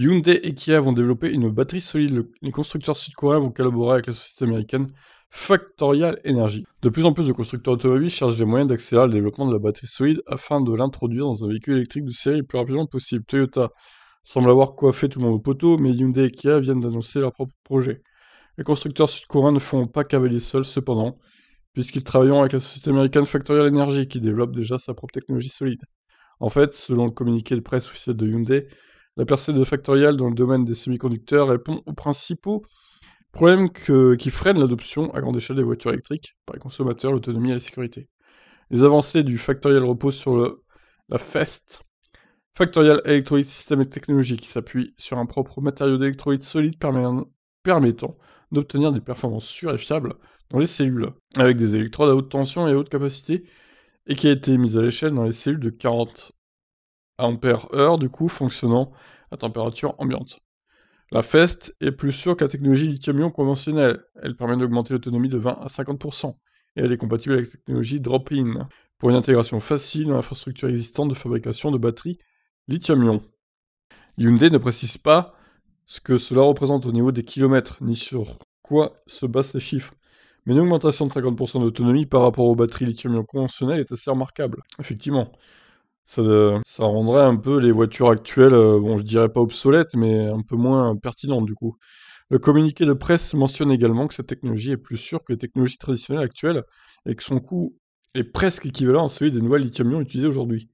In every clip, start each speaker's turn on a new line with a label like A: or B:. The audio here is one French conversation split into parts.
A: Hyundai et Kia vont développer une batterie solide. Les constructeurs sud-coréens vont collaborer avec la société américaine Factorial Energy. De plus en plus de constructeurs automobiles cherchent des moyens d'accélérer le développement de la batterie solide afin de l'introduire dans un véhicule électrique de série le plus rapidement possible. Toyota semble avoir coiffé tout le monde au poteau, mais Hyundai et Kia viennent d'annoncer leur propre projet. Les constructeurs sud-coréens ne font pas cavalier seul, cependant, puisqu'ils travailleront avec la société américaine Factorial Energy qui développe déjà sa propre technologie solide. En fait, selon le communiqué de presse officiel de Hyundai, la percée de Factorial dans le domaine des semi-conducteurs répond aux principaux problèmes qui freinent l'adoption à grande échelle des voitures électriques par les consommateurs, l'autonomie et la sécurité. Les avancées du Factorial reposent sur le, la FEST, Factorial Electrolyte System et Technologie, qui s'appuie sur un propre matériau d'électrolyte solide permettant d'obtenir des performances sûres et fiables dans les cellules, avec des électrodes à haute tension et haute capacité, et qui a été mise à l'échelle dans les cellules de 40 ampères-heure du coup fonctionnant à température ambiante. La FEST est plus sûre que la technologie lithium-ion conventionnelle. Elle permet d'augmenter l'autonomie de 20 à 50%. Et elle est compatible avec la technologie drop-in, pour une intégration facile dans l'infrastructure existante de fabrication de batteries lithium-ion. Hyundai ne précise pas ce que cela représente au niveau des kilomètres, ni sur quoi se basent les chiffres. Mais une augmentation de 50% d'autonomie par rapport aux batteries lithium-ion conventionnelles est assez remarquable, effectivement ça, rendrait un peu les voitures actuelles, euh, bon, je dirais pas obsolètes, mais un peu moins pertinentes du coup. Le communiqué de presse mentionne également que cette technologie est plus sûre que les technologies traditionnelles actuelles et que son coût est presque équivalent à celui des nouvelles lithium-ion utilisées aujourd'hui.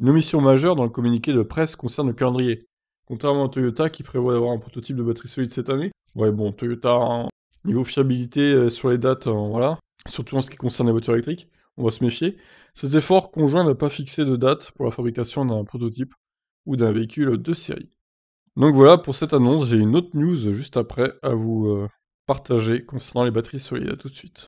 A: Une omission majeure dans le communiqué de presse concerne le calendrier. Contrairement à Toyota qui prévoit d'avoir un prototype de batterie solide cette année. Ouais, bon, Toyota, hein, niveau fiabilité euh, sur les dates, hein, voilà. Surtout en ce qui concerne les voitures électriques on va se méfier. Cet effort conjoint n'a pas fixé de date pour la fabrication d'un prototype ou d'un véhicule de série. Donc voilà pour cette annonce, j'ai une autre news juste après à vous euh, partager concernant les batteries solides. tout de suite.